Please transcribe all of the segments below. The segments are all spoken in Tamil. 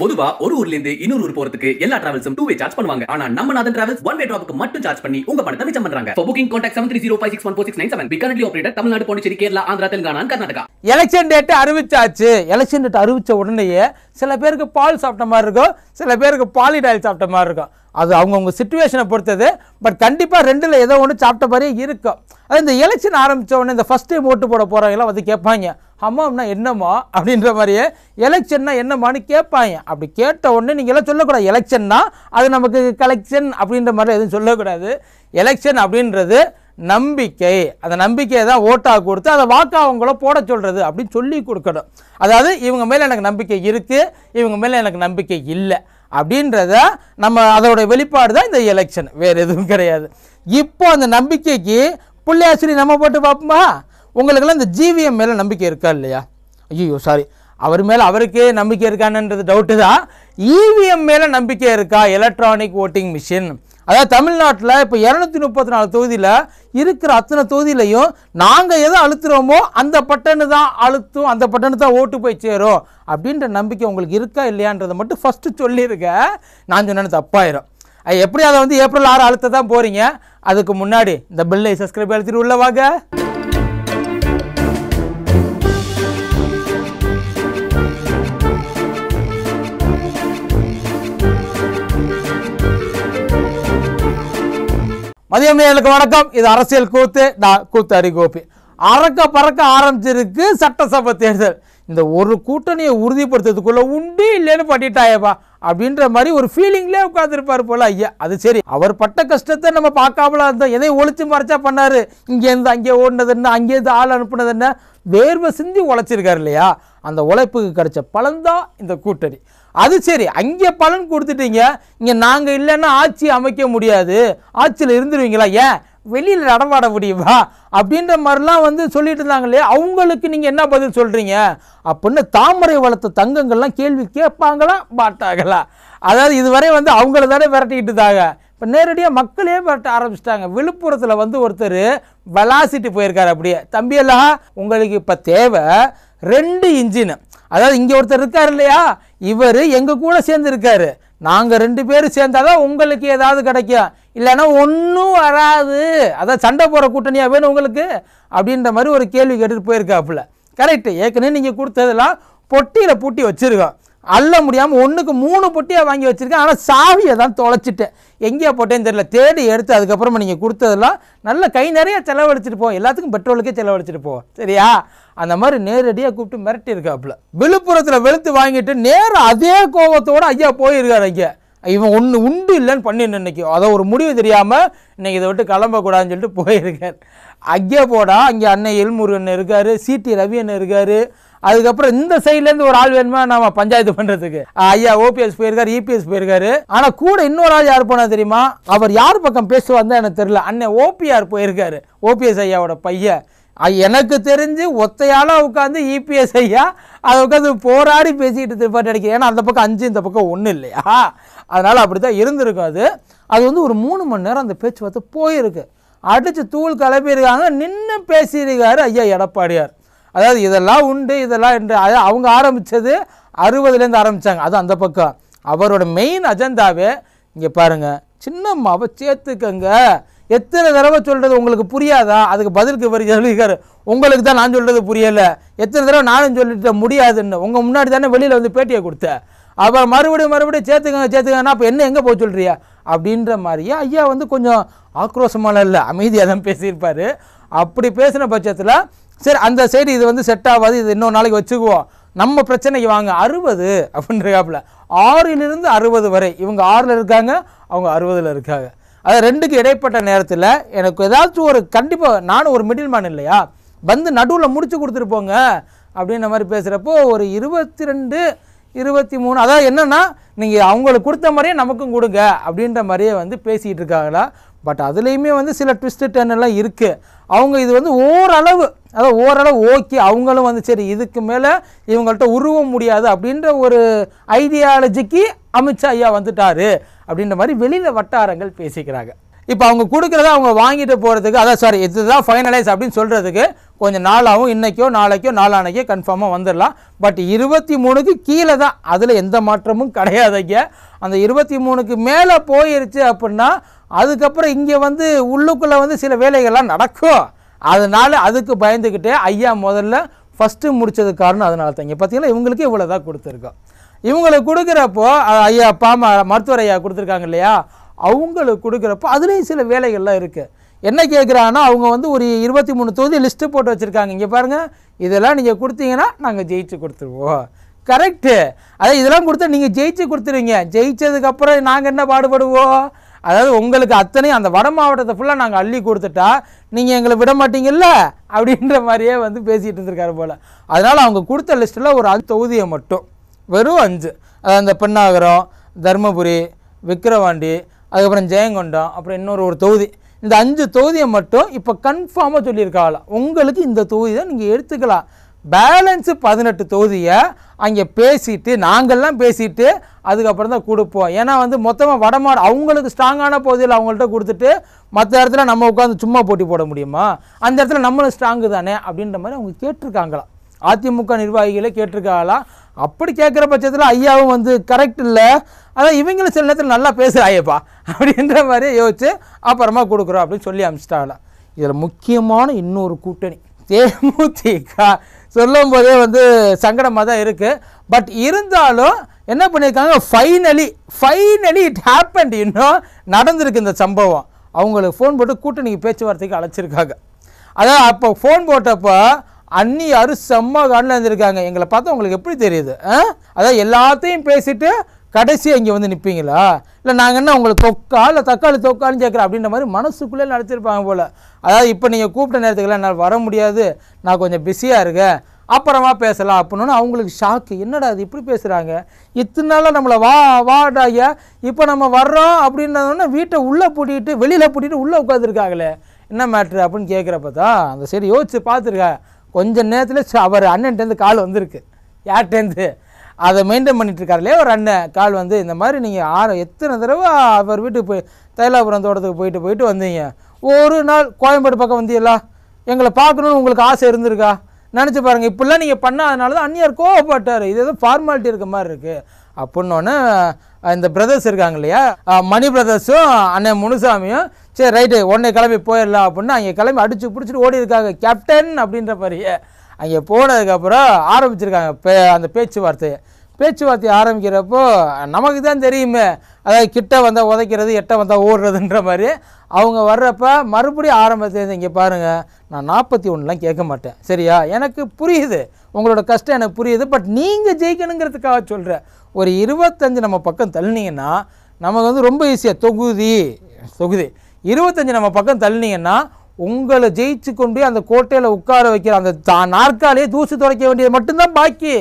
பொதுவா ஒரு ஊர்ல இருந்து இன்னொரு ஊர் போறதுக்கு எல்லா டிராவல்ஸும் டூ வே சார்ஜ் பண்ணுவாங்க ஆனா நம்ம நாதன் டிராவல்ஸ் ஒன் வே டிராவுக்கு மட்டும் சார்ஜ் பண்ணி உங்க பணத்தை மிச்சம் பண்றாங்க booking contact seven three zero five six one four six nine seven பிகானட்லி operator Tamil Nadu Pondicherry Kerala Andhra Telangana Karnataka election date அறிவிச்சாச்சு election date அறிவிச்ச உடனேயே சில பேருக்கு பால் சாப்பிட்ட மாதிரி இருக்கும் சில பேருக்கு பாலிடாயில் சாப்பிட்ட மாதிரி இருக்கும் அது அவங்கவுங்க சுச்சுவேஷனை பொறுத்தது பட் கண்டிப்பாக ரெண்டில் ஏதோ ஒன்று சாப்பிட்ட மாதிரி இருக்கும் இந்த எலெக்ஷன் ஆரம்பித்த உடனே இந்த ஃபஸ்ட் டைம் ஓட்டு போட போகிறவங்களாம் வந்து கேட்பாங்க அம்மாம்னா என்னம்மா அப்படின்ற மாதிரியே எலெக்ஷன்னா என்னம்மான்னு கேட்பாங்க அப்படி கேட்ட உடனே நீங்கள் எல்லாம் சொல்லக்கூடாது எலெக்ஷன்னா அது நமக்கு கலெக்ஷன் அப்படின்ற மாதிரி எதுவும் சொல்லக்கூடாது எலெக்ஷன் அப்படின்றது நம்பிக்கை அந்த நம்பிக்கையை தான் ஓட்டாக கொடுத்து அதை வாக்கா அவங்கள போட சொல்கிறது அப்படின்னு சொல்லி கொடுக்கணும் அதாவது இவங்க மேலே எனக்கு நம்பிக்கை இருக்குது இவங்க மேலே எனக்கு நம்பிக்கை இல்லை அப்படின்றத நம்ம அதோட வெளிப்பாடு தான் இந்த எலெக்ஷன் வேறு எதுவும் கிடையாது இப்போ அந்த நம்பிக்கைக்கு புள்ளையாசிரி நம்ம போட்டு பார்ப்போமா உங்களுக்கெல்லாம் இந்த ஜிவிஎம் மேலே நம்பிக்கை இருக்கா இல்லையா ஐயோ சாரி அவர் மேலே அவருக்கே நம்பிக்கை இருக்கான்ன்றது டவுட்டு தான் இவிஎம் e மேலே நம்பிக்கை இருக்கா எலக்ட்ரானிக் ஓட்டிங் மிஷின் அதாவது தமிழ்நாட்டில் இப்போ இரநூத்தி முப்பத்தி நாலு தொகுதியில் இருக்கிற அத்தனை தொகுதியிலையும் நாங்கள் எதை அழுத்துகிறோமோ அந்த பட்டனு தான் அழுத்தும் அந்த பட்டனு தான் ஓட்டு போய் சேரும் அப்படின்ற நம்பிக்கை உங்களுக்கு இருக்கா இல்லையான்றதை மட்டும் ஃபஸ்ட்டு சொல்லியிருக்க நான் சொன்னேன்னு தப்பாயிரும் எப்படி அதை வந்து ஏப்ரல் ஆறு அழுத்த தான் போகிறீங்க அதுக்கு முன்னாடி இந்த பில்லை சப்ஸ்கிரைப் அழுத்திட்டு உள்ள வாங்க மதியம் நேர்களுக்கு வணக்கம் இது அரசியல் கூத்து நான் கூத்து அரிகோபி அறக்க பறக்க ஆரம்பிச்சிருக்கு சட்டசபை தேர்தல் இந்த ஒரு கூட்டணியை உறுதிப்படுத்துறதுக்குள்ளே உண்டு இல்லைன்னு பண்ணிட்டாயப்பா அப்படின்ற மாதிரி ஒரு ஃபீலிங்லேயே உட்காந்துருப்பார் போல் ஐயா அது சரி அவர் பட்ட கஷ்டத்தை நம்ம பார்க்காமலாம் இருந்தோம் எதையும் ஒழிச்சு மறைச்சா பண்ணார் இங்கேருந்து அங்கே ஓடினது என்ன அங்கேருந்து ஆள் அனுப்புனது என்ன வேர்வை சிந்தி உழைச்சிருக்காரு இல்லையா அந்த உழைப்புக்கு கிடைச்ச பலன்தான் இந்த கூட்டணி அது சரி அங்கே பலன் கொடுத்துட்டீங்க இங்கே நாங்கள் இல்லைன்னா ஆட்சி அமைக்க முடியாது ஆட்சியில் இருந்துருவீங்களா ஏன் வெளியில் நடமாட முடியுமா அப்படின்ற மாதிரிலாம் வந்து சொல்லிட்டு இல்லையா அவங்களுக்கு நீங்கள் என்ன பதில் சொல்கிறீங்க அப்படின்னு தாமரை வளர்த்த தங்கங்கள்லாம் கேள்வி கேட்பாங்களா மாட்டாங்களா அதாவது இதுவரை வந்து அவங்கள தானே விரட்டிக்கிட்டு இருந்தாங்க இப்போ நேரடியாக மக்களே பரட்ட ஆரம்பிச்சிட்டாங்க விழுப்புரத்தில் வந்து ஒருத்தர் வெலாசிட்டு போயிருக்கார் அப்படியே தம்பியெல்லாம் உங்களுக்கு இப்போ தேவை ரெண்டு இன்ஜின் அதாவது இங்கே ஒருத்தர் இருக்கார் இல்லையா இவர் எங்கள் கூட சேர்ந்துருக்காரு நாங்கள் ரெண்டு பேரும் சேர்ந்தாதான் உங்களுக்கு ஏதாவது கிடைக்கும் இல்லைன்னா ஒன்றும் வராது அதான் சண்டை போகிற கூட்டணியாக வேணும் உங்களுக்கு அப்படின்ற மாதிரி ஒரு கேள்வி கேட்டுட்டு போயிருக்காப்புல கரெக்டு ஏற்கனவே நீங்கள் கொடுத்ததெல்லாம் பொட்டியில் பூட்டி வச்சுருக்கோம் அள்ள முடியாமல் ஒன்றுக்கு மூணு பொட்டியாக வாங்கி வச்சுருக்கேன் ஆனால் சாவியை தான் தொலைச்சிட்டேன் எங்கேயா போட்டேன்னு தெரியல தேடி எடுத்து அதுக்கப்புறமா நீங்கள் கொடுத்ததெல்லாம் நல்ல கை நிறைய செலவழிச்சிட்டு போவோம் எல்லாத்துக்கும் பெட்ரோலுக்கே செலவழிச்சிட்டு போவோம் சரியா அந்த மாதிரி நேரடியாக கூப்பிட்டு மிரட்டியிருக்காப்புல விழுப்புரத்தில் வெளுத்து வாங்கிட்டு நேரம் அதே கோபத்தோடு ஐயா போயிருக்காரு இங்கே இவன் ஒன்று உண்டு இல்லைன்னு பண்ணிடணும் இன்றைக்கி அதை ஒரு முடிவு தெரியாமல் இன்றைக்கி இதை விட்டு கிளம்பக்கூடாதுன்னு சொல்லிட்டு போயிருக்கார் அங்கே போடா அங்கே அண்ணன் எல்முருகன் இருக்கார் சிடி ரவி அண்ணன் இருக்கார் அதுக்கப்புறம் இந்த சைட்லேருந்து ஒரு ஆள் வேணுமா நம்ம பஞ்சாயத்து பண்ணுறதுக்கு ஐயா ஓபிஎஸ் போயிருக்காரு இபிஎஸ் போயிருக்காரு ஆனால் கூட இன்னொரு ஆள் யார் போனால் தெரியுமா அவர் யார் பக்கம் பேசுவார் தான் எனக்கு தெரியல அண்ணன் ஓபிஆர் போயிருக்காரு ஓபிஎஸ் ஐயாவோட பையன் எனக்கு தெரிஞ்சு ஒத்தையால் உட்காந்து இபிஎஸ் e ஐயா அதை உட்காந்து போராடி பேசிக்கிட்டு திருப்பாட்டு நினைக்கிறேன் ஏன்னா அந்த பக்கம் அஞ்சு இந்த பக்கம் ஒன்றும் இல்லையா அதனால் அப்படி தான் இருந்திருக்கும் அது அது வந்து ஒரு மூணு மணி நேரம் அந்த பேச்சுவார்த்தை போயிருக்கு அடித்து தூள் கிளப்பியிருக்காங்க நின்று பேசியிருக்காரு ஐயா எடப்பாடியார் அதாவது இதெல்லாம் உண்டு இதெல்லாம் என்று அவங்க ஆரம்பித்தது அறுபதுலேருந்து ஆரம்பித்தாங்க அது அந்த பக்கம் அவரோட மெயின் அஜெண்டாவே இங்கே பாருங்கள் சின்னம்மாவை சேர்த்துக்கங்க எத்தனை தடவை சொல்கிறது உங்களுக்கு புரியாதா அதுக்கு பதிலுக்கு இவர் சொல்லியிருக்காரு உங்களுக்கு தான் நான் சொல்கிறது புரியலை எத்தனை தடவை நானும் சொல்லிட்டு முடியாதுன்னு உங்கள் முன்னாடி தானே வெளியில் வந்து பேட்டியை கொடுத்தேன் அப்புறம் மறுபடியும் மறுபடியும் சேர்த்துக்கங்க சேர்த்துக்கங்கன்னா அப்போ என்ன எங்கே போக சொல்கிறியா அப்படின்ற மாதிரியே ஐயா வந்து கொஞ்சம் ஆக்ரோஷமான இல்லை அமைதியாக தான் பேசியிருப்பார் அப்படி பேசின பட்சத்தில் சரி அந்த சைடு இது வந்து செட் ஆகாது இது இன்னொரு நாளைக்கு வச்சுக்குவோம் நம்ம பிரச்சனைக்கு வாங்க அறுபது அப்படின்ற காப்பில் ஆறிலிருந்து அறுபது வரை இவங்க ஆறில் இருக்காங்க அவங்க அறுபதில் இருக்காங்க அது ரெண்டுக்கு இடைப்பட்ட நேரத்தில் எனக்கு ஏதாச்சும் ஒரு கண்டிப்பாக நானும் ஒரு மிடில் மேன் இல்லையா வந்து நடுவில் முடிச்சு கொடுத்துட்டு போங்க அப்படின்ற மாதிரி பேசுகிறப்போ ஒரு இருபத்தி ரெண்டு இருபத்தி மூணு அதாவது என்னென்னா நீங்கள் அவங்களுக்கு கொடுத்த மாதிரியே நமக்கும் கொடுங்க அப்படின்ற மாதிரியே வந்து பேசிகிட்டு இருக்காங்களா பட் அதுலேயுமே வந்து சில ட்விஸ்ட்டு டர்ன் எல்லாம் இருக்குது அவங்க இது வந்து ஓரளவு அதாவது ஓரளவு ஓகே அவங்களும் வந்து சரி இதுக்கு மேலே இவங்கள்ட்ட உருவ முடியாது அப்படின்ற ஒரு ஐடியாலஜிக்கு அமித்ஷா ஐயா வந்துட்டார் அப்படின்ற மாதிரி வெளியில் வட்டாரங்கள் பேசிக்கிறாங்க இப்போ அவங்க கொடுக்குறத அவங்க வாங்கிட்டு போகிறதுக்கு அதான் சாரி இதுதான் ஃபைனலைஸ் அப்படின்னு சொல்கிறதுக்கு கொஞ்சம் நாளாகவும் இன்றைக்கோ நாளைக்கோ நாளானக்கே கன்ஃபார்மாக வந்துடலாம் பட் இருபத்தி மூணுக்கு கீழே தான் அதில் எந்த மாற்றமும் கிடையாதுங்க அந்த இருபத்தி மூணுக்கு மேலே போயிருச்சு அப்படின்னா அதுக்கப்புறம் இங்கே வந்து உள்ளுக்குள்ளே வந்து சில வேலைகள்லாம் நடக்கும் அதனால் அதுக்கு பயந்துக்கிட்டே ஐயா முதல்ல ஃபஸ்ட்டு முடித்தது காரணம் அதனால தான் இங்கே பார்த்தீங்கன்னா இவங்களுக்கு இவ்வளோ தான் கொடுத்துருக்கோம் இவங்களுக்கு கொடுக்குறப்போ ஐயா அப்பா மருத்துவர் ஐயா கொடுத்துருக்காங்க இல்லையா அவங்களுக்கு கொடுக்குறப்போ அதுலேயும் சில வேலைகள்லாம் இருக்குது என்ன கேட்குறாங்கன்னா அவங்க வந்து ஒரு இருபத்தி மூணு தொகுதி லிஸ்ட்டு போட்டு வச்சுருக்காங்க இங்கே பாருங்கள் இதெல்லாம் நீங்கள் கொடுத்தீங்கன்னா நாங்கள் ஜெயிச்சு கொடுத்துருவோம் கரெக்டு அதாவது இதெல்லாம் கொடுத்தா நீங்கள் ஜெயிச்சு கொடுத்துருவீங்க ஜெயிச்சதுக்கப்புறம் நாங்கள் என்ன பாடுபடுவோம் அதாவது உங்களுக்கு அத்தனை அந்த வட மாவட்டத்தை ஃபுல்லாக நாங்கள் அள்ளி கொடுத்துட்டா நீங்கள் எங்களை விட மாட்டீங்கல்ல அப்படின்ற மாதிரியே வந்து பேசிகிட்டு இருந்திருக்காரு போல் அதனால் அவங்க கொடுத்த லிஸ்ட்டில் ஒரு அது தொகுதியை மட்டும் வெறும் அஞ்சு அதாவது இந்த பெண்ணாகரம் தருமபுரி விக்கிரவாண்டி அதுக்கப்புறம் ஜெயங்கொண்டம் அப்புறம் இன்னொரு ஒரு தொகுதி இந்த அஞ்சு தொகுதியை மட்டும் இப்போ கன்ஃபார்மாக சொல்லியிருக்காங்களா உங்களுக்கு இந்த தொகுதி தான் நீங்கள் எடுத்துக்கலாம் பேலன்ஸு பதினெட்டு தொகுதியை அங்கே பேசிட்டு நாங்கள்லாம் பேசிட்டு அதுக்கப்புறம் தான் கொடுப்போம் ஏன்னா வந்து மொத்தமாக வடமாடு அவங்களுக்கு ஸ்ட்ராங்கான பகுதியில் அவங்கள்ட்ட கொடுத்துட்டு மற்ற இடத்துல நம்ம உட்காந்து சும்மா போட்டி போட முடியுமா அந்த இடத்துல நம்மளும் ஸ்ட்ராங்கு தானே அப்படின்ற மாதிரி அவங்க கேட்டிருக்காங்களாம் அதிமுக நிர்வாகிகளை கேட்டிருக்காங்களா அப்படி கேட்குற பட்சத்தில் ஐயாவும் வந்து கரெக்ட் இல்லை அதான் இவங்களும் சில நேரத்தில் நல்லா பேசுகிறாயப்பா அப்படின்ற மாதிரி யோசித்து அப்புறமா கொடுக்குறோம் அப்படின்னு சொல்லி அனுப்பிச்சிட்டாங்களா இதில் முக்கியமான இன்னொரு கூட்டணி தேமுதிக சொல்லும் போதே வந்து சங்கடமாக தான் இருக்குது பட் இருந்தாலும் என்ன பண்ணியிருக்காங்க ஃபைனலி ஃபைனலி இட் ஹேப்பன்ட் இன்னும் நடந்திருக்கு இந்த சம்பவம் அவங்களுக்கு ஃபோன் போட்டு கூட்டணிக்கு பேச்சுவார்த்தைக்கு அழைச்சிருக்காங்க அதாவது அப்போ ஃபோன் போட்டப்போ அந்நியார் செம்ம காலில் இருந்திருக்காங்க எங்களை பார்த்தா உங்களுக்கு எப்படி தெரியுது அதான் எல்லாத்தையும் பேசிட்டு கடைசி இங்கே வந்து நிற்பீங்களா இல்லை நாங்கள் என்ன உங்களை தொக்கா இல்லை தக்காளி தொக்காலும் கேட்குறோம் அப்படின்ற மாதிரி மனசுக்குள்ளே நடத்திருப்பாங்க போல் அதாவது இப்போ நீங்கள் கூப்பிட்ட நேரத்துக்குலாம் என்னால் வர முடியாது நான் கொஞ்சம் பிஸியாக இருக்கேன் அப்புறமா பேசலாம் அப்படின்னு அவங்களுக்கு ஷாக்கு என்னடா அது இப்படி பேசுகிறாங்க இத்தனை நாளாக நம்மளை வா வாடாய இப்போ நம்ம வர்றோம் அப்படின்னோடனே வீட்டை உள்ளே பூட்டிட்டு வெளியில் பூட்டிட்டு உள்ளே உட்காந்துருக்காங்களே என்ன மேட்ரு அப்படின்னு கேட்குறப்ப தான் அந்த சரி யோசித்து பார்த்துருக்கேன் கொஞ்ச நேரத்தில் அவர் அண்ணன்ட்டேருந்து கால் வந்திருக்கு யார்கிட்டேருந்து அதை மெயின்டைன் பண்ணிட்டுருக்காருலே ஒரு அண்ணன் கால் வந்து இந்த மாதிரி நீங்கள் ஆறு எத்தனை தடவை அவர் வீட்டுக்கு போய் தைலாபுரம் தோட்டத்துக்கு போயிட்டு போயிட்டு வந்தீங்க ஒரு நாள் கோயம்பேடு பக்கம் வந்தீங்களா எங்களை பார்க்கணுன்னு உங்களுக்கு ஆசை இருந்திருக்கா நினச்சி பாருங்கள் இப்படிலாம் நீங்கள் பண்ணாதனால தான் அந்நியார் கோவப்பட்டார் இது ஏதோ ஃபார்மாலிட்டி இருக்க மாதிரி இருக்குது அப்படின்னோடனே இந்த பிரதர்ஸ் இருக்காங்க இல்லையா மணி பிரதர்ஸும் அண்ணன் முனுசாமியும் சரி ரைட்டு உடனே கிளம்பி போயிடலாம் அப்படின்னா அங்கே கிளம்பி அடித்து பிடிச்சிட்டு ஓடி இருக்காங்க கேப்டன் அப்படின்ற மாதிரியே அங்கே போனதுக்கப்புறம் ஆரம்பிச்சிருக்காங்க பே அந்த பேச்சுவார்த்தையை பேச்சுவார்த்தை ஆரம்பிக்கிறப்போ நமக்கு தான் தெரியுமே அதாவது கிட்ட வந்தால் உதைக்கிறது எட்ட வந்தால் ஓடுறதுன்ற மாதிரி அவங்க வர்றப்ப மறுபடியும் ஆரம்பத்தில் இங்கே பாருங்கள் நான் நாற்பத்தி ஒன்றுலாம் கேட்க மாட்டேன் சரியா எனக்கு புரியுது உங்களோட கஷ்டம் எனக்கு புரியுது பட் நீங்கள் ஜெயிக்கணுங்கிறதுக்காக சொல்கிறேன் ஒரு இருபத்தஞ்சு நம்ம பக்கம் தள்ளினீங்கன்னா நமக்கு வந்து ரொம்ப ஈஸியாக தொகுதி தொகுதி இருபத்தஞ்சி நம்ம பக்கம் தள்ளினீங்கன்னா உங்களை ஜெயிச்சு கொண்டு அந்த கோட்டையில் உட்கார வைக்கிற அந்த தா நாற்காலியை தூசி துடைக்க வேண்டியது மட்டும்தான் பாக்கி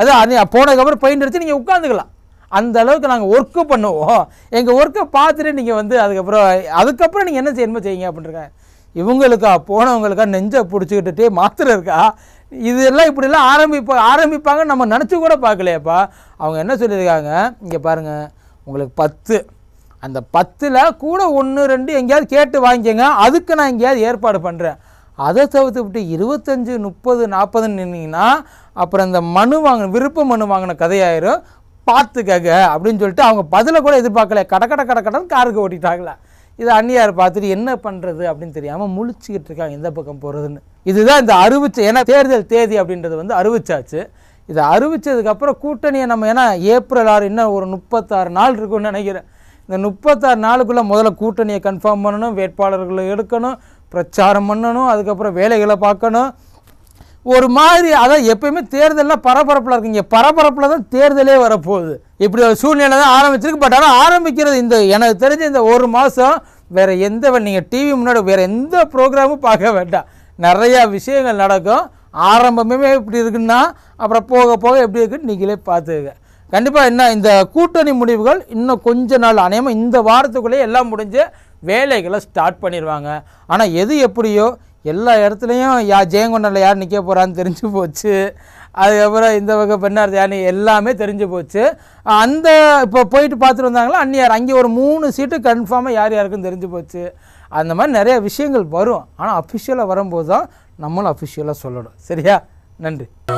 அது அது போனதுக்கப்புறம் பெயிண்ட் அடித்து நீங்கள் உட்காந்துக்கலாம் அந்த அளவுக்கு நாங்கள் ஒர்க்கு பண்ணுவோம் எங்கள் ஒர்க்கை பார்த்துட்டு நீங்கள் வந்து அதுக்கப்புறம் அதுக்கப்புறம் நீங்கள் என்ன செய்யணுமோ செய்யுங்க அப்படின்ட்டுருக்கேன் இவங்களுக்கா போனவங்களுக்கா நெஞ்சை பிடிச்சிக்கிட்டுட்டே மாத்திரை இருக்கா இதெல்லாம் இப்படிலாம் ஆரம்பிப்பா ஆரம்பிப்பாங்க நம்ம நினச்சி கூட பார்க்கலையாப்பா அவங்க என்ன சொல்லியிருக்காங்க இங்கே பாருங்கள் உங்களுக்கு பத்து அந்த பத்தில் கூட ஒன்று ரெண்டு எங்கேயாவது கேட்டு வாங்கிக்கங்க அதுக்கு நான் எங்கேயாவது ஏற்பாடு பண்ணுறேன் அதை தவிர்த்து விட்டு இருபத்தஞ்சி முப்பது நாற்பதுன்னு நின்னீங்கன்னா அப்புறம் இந்த மனு வாங்கின விருப்ப மனு வாங்கின கதையாயிரும் பார்த்துக்கங்க அப்படின்னு சொல்லிட்டு அவங்க பதிலை கூட எதிர்பார்க்கல கடக்கடை கட கட காருக்கு ஓட்டிட்டாங்களே இதை அந்நியார் பார்த்துட்டு என்ன பண்ணுறது அப்படின்னு தெரியாமல் முழிச்சிக்கிட்டு இருக்காங்க இந்த பக்கம் போகிறதுன்னு இதுதான் இந்த அறிவிச்ச ஏன்னா தேர்தல் தேதி அப்படின்றது வந்து அறிவிச்சாச்சு இதை அறிவித்ததுக்கப்புறம் கூட்டணியை நம்ம ஏன்னா ஏப்ரல் ஆறு இன்னும் ஒரு முப்பத்தாறு நாள் இருக்குன்னு நினைக்கிறேன் இந்த முப்பத்தாறு நாளுக்குள்ளே முதல்ல கூட்டணியை கன்ஃபார்ம் பண்ணணும் வேட்பாளர்களை எடுக்கணும் பிரச்சாரம் பண்ணணும் அதுக்கப்புறம் வேலைகளை பார்க்கணும் ஒரு மாதிரி அதான் எப்பயுமே தேர்தலில் பரபரப்பில் இருக்குங்க பரபரப்பில் தான் தேர்தலே வரப்போகுது இப்படி ஒரு சூழ்நிலை தான் ஆரம்பிச்சிருக்கு பட் ஆனால் ஆரம்பிக்கிறது இந்த எனக்கு தெரிஞ்ச இந்த ஒரு மாதம் வேறு எந்த நீங்கள் டிவி முன்னாடி வேறு எந்த ப்ரோக்ராமும் பார்க்க வேண்டாம் நிறையா விஷயங்கள் நடக்கும் ஆரம்பமே இப்படி இருக்குன்னா அப்புறம் போக போக எப்படி இருக்குன்னு நீங்களே பார்த்துக்க கண்டிப்பாக என்ன இந்த கூட்டணி முடிவுகள் இன்னும் கொஞ்ச நாள் அநேகமாக இந்த வாரத்துக்குள்ளேயே எல்லாம் முடிஞ்சு வேலைகளை ஸ்டார்ட் பண்ணிடுவாங்க ஆனால் எது எப்படியோ எல்லா இடத்துலையும் யா ஜெயங்கொண்டனில் யார் நிற்க போகிறான்னு தெரிஞ்சு போச்சு அதுக்கப்புறம் இந்த வகை பெண்ணார் தியானி எல்லாமே தெரிஞ்சு போச்சு அந்த இப்போ போயிட்டு பார்த்துட்டு வந்தாங்களா அன்னியார் அங்கே ஒரு மூணு சீட்டு கன்ஃபார்மாக யார் யாருக்கும் தெரிஞ்சு போச்சு அந்த மாதிரி நிறைய விஷயங்கள் வரும் ஆனால் அஃபிஷியலாக வரும்போது தான் நம்மளும் அஃபிஷியலாக சொல்லணும் சரியா நன்றி